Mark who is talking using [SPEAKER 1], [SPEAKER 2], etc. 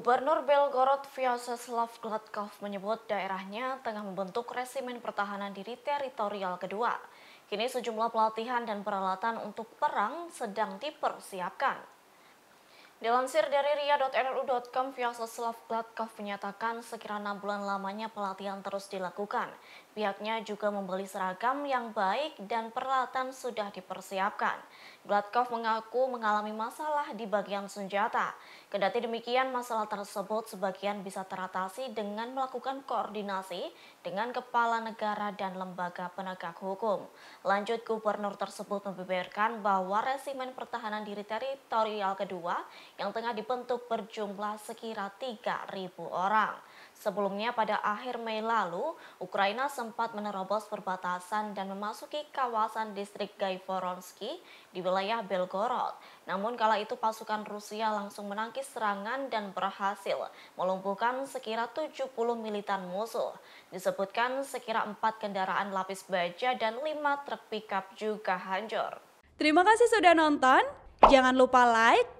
[SPEAKER 1] Gubernur Belgorod Vyacheslav Gladkov menyebut daerahnya tengah membentuk resimen pertahanan diri teritorial kedua. Kini sejumlah pelatihan dan peralatan untuk perang sedang dipersiapkan. Dilansir dari ria.ru.com, pihak Seslav Gladkov menyatakan sekira 6 bulan lamanya pelatihan terus dilakukan. Pihaknya juga membeli seragam yang baik dan peralatan sudah dipersiapkan. Gladkov mengaku mengalami masalah di bagian senjata. Kendati demikian, masalah tersebut sebagian bisa teratasi dengan melakukan koordinasi dengan kepala negara dan lembaga penegak hukum. Lanjut, gubernur tersebut membeberkan bahwa resimen pertahanan diri teritorial kedua yang tengah dibentuk berjumlah sekira 3.000 orang. Sebelumnya pada akhir Mei lalu, Ukraina sempat menerobos perbatasan dan memasuki kawasan distrik Gaivoronsky di wilayah Belgorod. Namun kala itu pasukan Rusia langsung menangkis serangan dan berhasil melumpuhkan sekira 70 militan musuh. Disebutkan sekira 4 kendaraan lapis baja dan 5
[SPEAKER 2] truk pickup juga hancur. Terima kasih sudah nonton. Jangan lupa like,